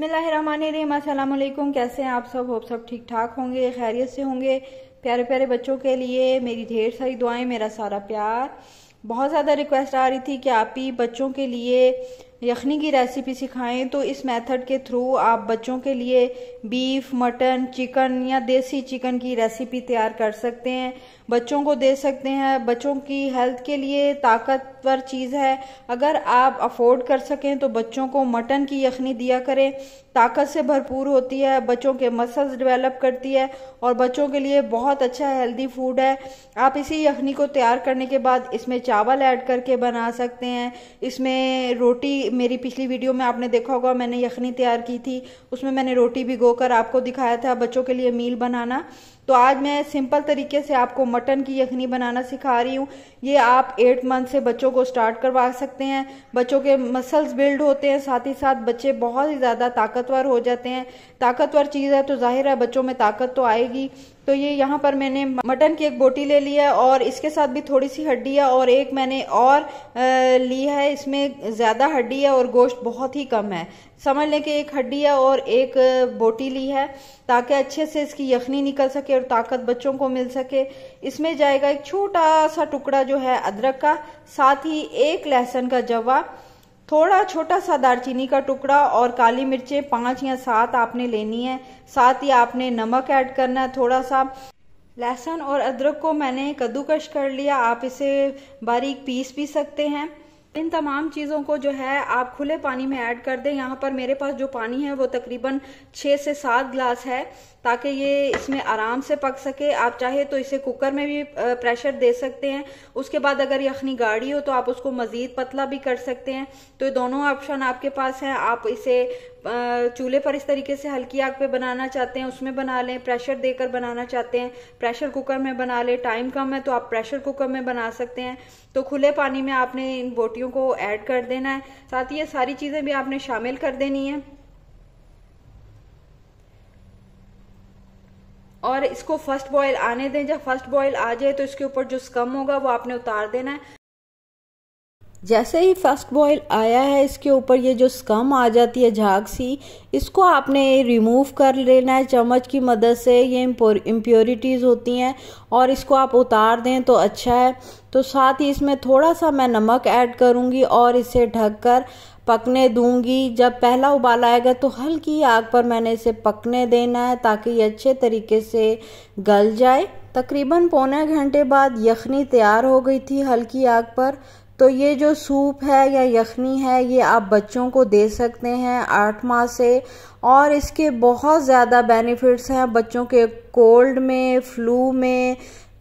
बसमिलीम कैसे हैं आप सब होप सब ठीक ठाक होंगे खैरियत से होंगे प्यारे प्यारे बच्चों के लिए मेरी ढेर सारी दुआएं मेरा सारा प्यार बहुत ज़्यादा रिक्वेस्ट आ रही थी कि आप ही बच्चों के लिए यखनी की रेसिपी सिखाएं तो इस मेथड के थ्रू आप बच्चों के लिए बीफ मटन चिकन या देसी चिकन की रेसिपी तैयार कर सकते हैं बच्चों को दे सकते हैं बच्चों की हेल्थ के लिए ताकतवर चीज़ है अगर आप अफोर्ड कर सकें तो बच्चों को मटन की यखनी दिया करें ताकत से भरपूर होती है बच्चों के मसल्स डेवलप करती है और बच्चों के लिए बहुत अच्छा हेल्दी फूड है आप इसी यखनी को तैयार करने के बाद इसमें चावल ऐड करके बना सकते हैं इसमें रोटी मेरी पिछली वीडियो में आपने देखा होगा मैंने यखनी तैयार की थी उसमें मैंने रोटी भिगो कर आपको दिखाया था बच्चों के लिए मील बनाना तो आज मैं सिंपल तरीके से आपको मटन की यखनी बनाना सिखा रही हूँ ये आप एट मंथ से बच्चों को स्टार्ट करवा सकते हैं बच्चों के मसल्स बिल्ड होते हैं साथ ही साथ बच्चे बहुत ही ज़्यादा ताकतवर हो जाते हैं ताकतवर चीज़ है तो जाहिर है बच्चों में ताकत तो आएगी तो ये यहाँ पर मैंने मटन की एक बोटी ले ली है और इसके साथ भी थोड़ी सी हड्डी है और एक मैंने और ली है इसमें ज़्यादा हड्डी है और गोश्त बहुत ही कम है समझ लें कि एक हड्डी है और एक बोटी ली है ताकि अच्छे से इसकी यखनी निकल सके और ताकत बच्चों को मिल सके इसमें जाएगा एक छोटा सा टुकड़ा जो है अदरक का साथ ही एक लहसुन का जवा थोड़ा छोटा सा दालचीनी का टुकड़ा और काली मिर्चें पांच या सात आपने लेनी है साथ ही आपने नमक ऐड करना है थोड़ा सा लहसुन और अदरक को मैंने कद्दूकश कर लिया आप इसे बारीक पीस भी सकते हैं इन तमाम चीज़ों को जो है आप खुले पानी में ऐड कर दें यहाँ पर मेरे पास जो पानी है वो तकरीबन छह से सात ग्लास है ताकि ये इसमें आराम से पक सके आप चाहे तो इसे कुकर में भी प्रेशर दे सकते हैं उसके बाद अगर यखनी गाढ़ी हो तो आप उसको मज़ीद पतला भी कर सकते हैं तो दोनों ऑप्शन आपके पास हैं आप इसे चूल्हे पर इस तरीके से हल्की आग पे बनाना चाहते हैं उसमें बना लें प्रेशर देकर बनाना चाहते हैं प्रेशर कुकर में बना लें टाइम कम है तो आप प्रेशर कुकर में बना सकते हैं तो खुले पानी में आपने इन बोटियों को ऐड कर देना है साथ ही ये सारी चीज़ें भी आपने शामिल कर देनी है और इसको फर्स्ट बॉयल आने दें जब फर्स्ट बॉयल आ जाए तो इसके ऊपर जो स्कम होगा वो आपने उतार देना है जैसे ही फर्स्ट बॉयल आया है इसके ऊपर ये जो स्कम आ जाती है झाग सी इसको आपने रिमूव कर लेना है चम्मच की मदद से ये इम्प्योरिटीज़ होती हैं और इसको आप उतार दें तो अच्छा है तो साथ ही इसमें थोड़ा सा मैं नमक ऐड करूँगी और इसे ढककर पकने दूंगी जब पहला उबाल आएगा तो हल्की आग पर मैंने इसे पकने देना है ताकि ये अच्छे तरीके से गल जाए तकरीबन पौने घंटे बाद यखनी तैयार हो गई थी हल्की आग पर तो ये जो सूप है या यखनी है ये आप बच्चों को दे सकते हैं आठ माह से और इसके बहुत ज़्यादा बेनिफिट्स हैं बच्चों के कोल्ड में फ्लू में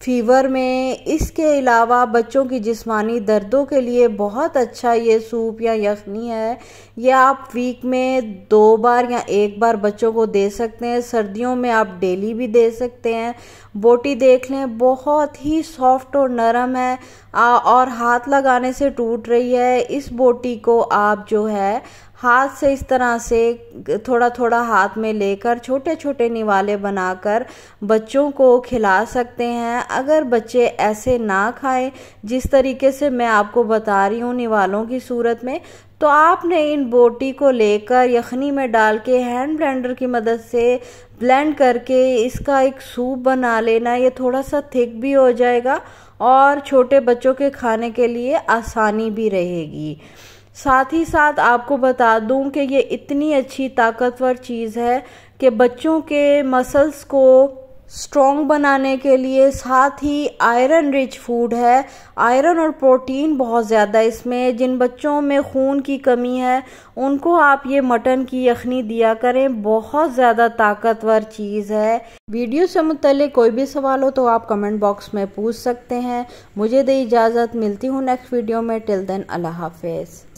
फीवर में इसके अलावा बच्चों की जिस्मानी दर्दों के लिए बहुत अच्छा ये सूप या यखनी है ये आप वीक में दो बार या एक बार बच्चों को दे सकते हैं सर्दियों में आप डेली भी दे सकते हैं बोटी देख लें बहुत ही सॉफ्ट और नरम है आ, और हाथ लगाने से टूट रही है इस बोटी को आप जो है हाथ से इस तरह से थोड़ा थोड़ा हाथ में लेकर छोटे छोटे निवाले बनाकर बच्चों को खिला सकते हैं अगर बच्चे ऐसे ना खाएं जिस तरीके से मैं आपको बता रही हूँ निवालों की सूरत में तो आपने इन बोटी को लेकर यखनी में डाल के हैंड ब्लेंडर की मदद से ब्लेंड करके इसका एक सूप बना लेना ये थोड़ा सा थिक भी हो जाएगा और छोटे बच्चों के खाने के लिए आसानी भी रहेगी साथ ही साथ आपको बता दूं कि ये इतनी अच्छी ताकतवर चीज़ है कि बच्चों के मसल्स को स्ट्रॉन्ग बनाने के लिए साथ ही आयरन रिच फूड है आयरन और प्रोटीन बहुत ज़्यादा इसमें जिन बच्चों में खून की कमी है उनको आप ये मटन की यखनी दिया करें बहुत ज़्यादा ताकतवर चीज़ है वीडियो से मुतल कोई भी सवाल हो तो आप कमेंट बॉक्स में पूछ सकते हैं मुझे दे इजाज़त मिलती हूँ नेक्स्ट वीडियो में टिल देन अल्लाह हाफिज़